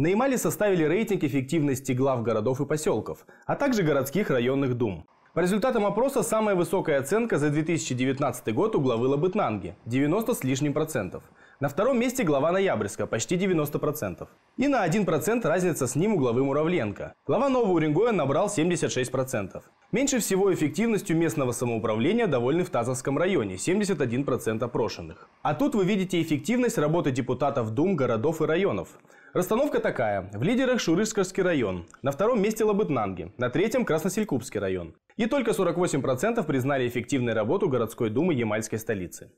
На Ямале составили рейтинг эффективности глав городов и поселков, а также городских районных дум. По результатам опроса самая высокая оценка за 2019 год у главы Лабытнанги – 90 с лишним процентов – на втором месте глава Ноябрьска, почти 90%. И на 1% разница с ним у главы Муравленко. Глава Нового Уренгоя набрал 76%. Меньше всего эффективностью местного самоуправления довольны в Тазовском районе – 71% опрошенных. А тут вы видите эффективность работы депутатов Дум, городов и районов. Расстановка такая. В лидерах Шурышкарский район, на втором месте Лабытнанги, на третьем Красноселькупский район. И только 48% признали эффективной работу городской думы Ямальской столицы.